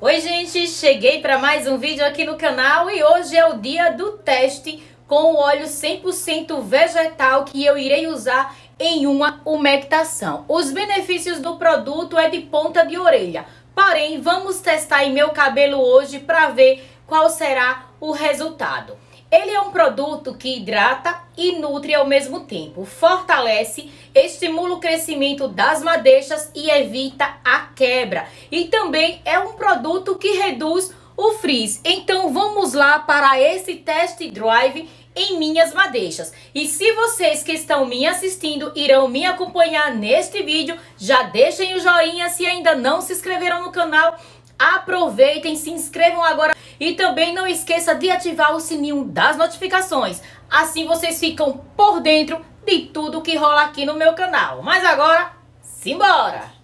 Oi gente, cheguei para mais um vídeo aqui no canal e hoje é o dia do teste com o óleo 100% vegetal que eu irei usar em uma umectação. Os benefícios do produto é de ponta de orelha, porém vamos testar em meu cabelo hoje para ver qual será o resultado. Ele é um produto que hidrata e nutre ao mesmo tempo, fortalece, estimula o crescimento das madeixas e evita a quebra. E também é um produto que reduz o frizz. Então vamos lá para esse test drive em minhas madeixas. E se vocês que estão me assistindo irão me acompanhar neste vídeo, já deixem o joinha se ainda não se inscreveram no canal. Aproveitem, se inscrevam agora e também não esqueça de ativar o sininho das notificações. Assim vocês ficam por dentro de tudo que rola aqui no meu canal. Mas agora, simbora!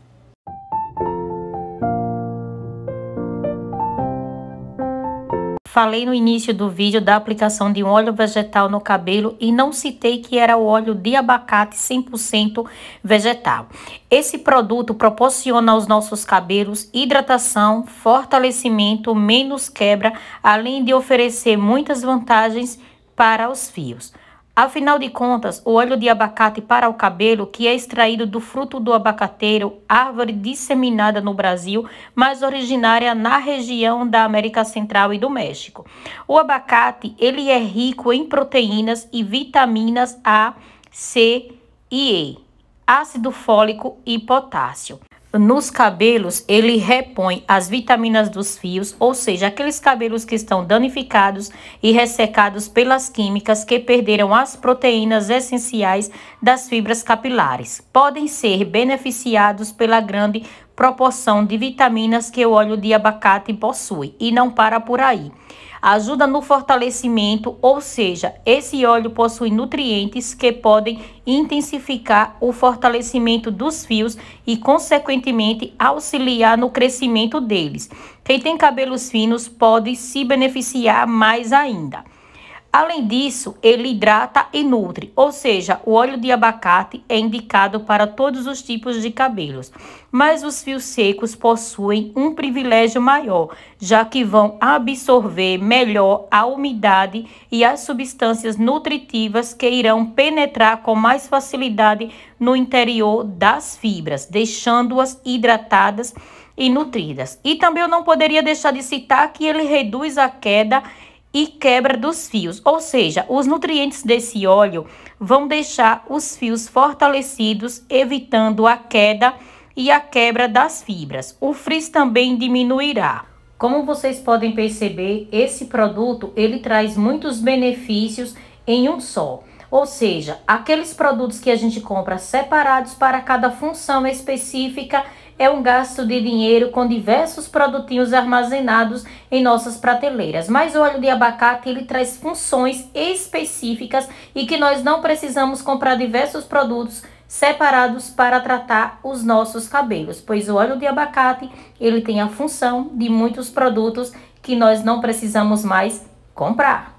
Falei no início do vídeo da aplicação de um óleo vegetal no cabelo e não citei que era o óleo de abacate 100% vegetal. Esse produto proporciona aos nossos cabelos hidratação, fortalecimento, menos quebra, além de oferecer muitas vantagens para os fios. Afinal de contas, o óleo de abacate para o cabelo, que é extraído do fruto do abacateiro, árvore disseminada no Brasil, mas originária na região da América Central e do México. O abacate, ele é rico em proteínas e vitaminas A, C e E, ácido fólico e potássio nos cabelos, ele repõe as vitaminas dos fios, ou seja, aqueles cabelos que estão danificados e ressecados pelas químicas que perderam as proteínas essenciais das fibras capilares. Podem ser beneficiados pela grande proporção de vitaminas que o óleo de abacate possui. E não para por aí ajuda no fortalecimento, ou seja, esse óleo possui nutrientes que podem intensificar o fortalecimento dos fios e, consequentemente, auxiliar no crescimento deles. Quem tem cabelos finos pode se beneficiar mais ainda. Além disso, ele hidrata e nutre, ou seja, o óleo de abacate é indicado para todos os tipos de cabelos, mas os fios secos possuem um privilégio maior, já que vão absorver melhor a umidade e as substâncias nutritivas que irão penetrar com mais facilidade no interior das fibras, deixando-as hidratadas e nutridas. E também eu não poderia deixar de citar que ele reduz a queda e quebra dos fios. Ou seja, os nutrientes desse óleo vão deixar os fios fortalecidos, evitando a queda e a quebra das fibras. O frizz também diminuirá. Como vocês podem perceber, esse produto ele traz muitos benefícios em um só. Ou seja, aqueles produtos que a gente compra separados para cada função específica, é um gasto de dinheiro com diversos produtinhos armazenados em nossas prateleiras. Mas o óleo de abacate ele traz funções específicas e que nós não precisamos comprar diversos produtos separados para tratar os nossos cabelos, pois o óleo de abacate ele tem a função de muitos produtos que nós não precisamos mais comprar.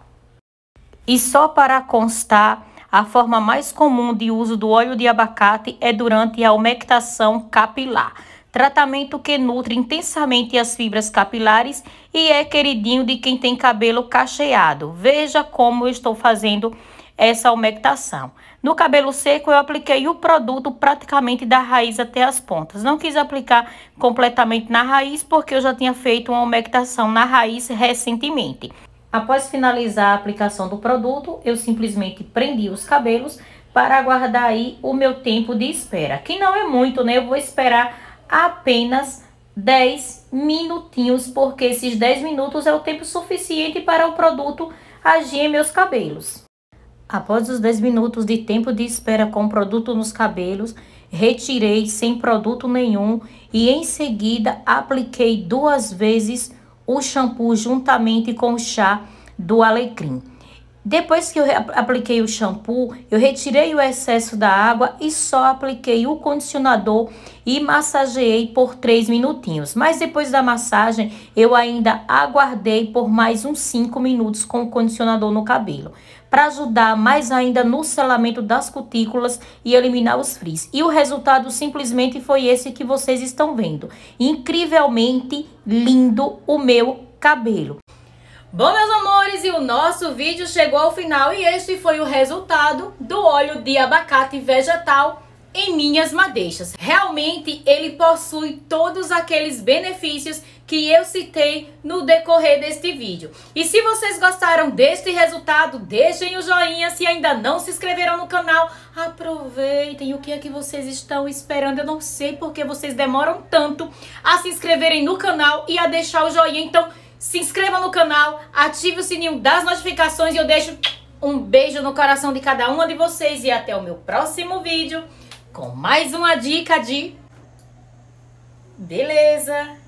E só para constar a forma mais comum de uso do óleo de abacate é durante a umectação capilar, tratamento que nutre intensamente as fibras capilares e é queridinho de quem tem cabelo cacheado. Veja como eu estou fazendo essa umectação. No cabelo seco, eu apliquei o produto praticamente da raiz até as pontas. Não quis aplicar completamente na raiz, porque eu já tinha feito uma umectação na raiz recentemente. Após finalizar a aplicação do produto, eu simplesmente prendi os cabelos para aguardar aí o meu tempo de espera, que não é muito, né? Eu vou esperar apenas 10 minutinhos, porque esses 10 minutos é o tempo suficiente para o produto agir em meus cabelos. Após os 10 minutos de tempo de espera com o produto nos cabelos, retirei sem produto nenhum e em seguida apliquei duas vezes o shampoo juntamente com o chá do alecrim. Depois que eu apliquei o shampoo, eu retirei o excesso da água e só apliquei o condicionador e massageei por 3 minutinhos. Mas depois da massagem, eu ainda aguardei por mais uns 5 minutos com o condicionador no cabelo, para ajudar mais ainda no selamento das cutículas e eliminar os frizz. E o resultado simplesmente foi esse que vocês estão vendo. Incrivelmente lindo o meu cabelo. Bom, meus amores, e o nosso vídeo chegou ao final e este foi o resultado do óleo de abacate vegetal em minhas madeixas. Realmente, ele possui todos aqueles benefícios que eu citei no decorrer deste vídeo. E se vocês gostaram deste resultado, deixem o joinha. Se ainda não se inscreveram no canal, aproveitem. O que é que vocês estão esperando? Eu não sei porque vocês demoram tanto a se inscreverem no canal e a deixar o joinha. Então, se inscreva no canal, ative o sininho das notificações e eu deixo um beijo no coração de cada uma de vocês e até o meu próximo vídeo com mais uma dica de beleza.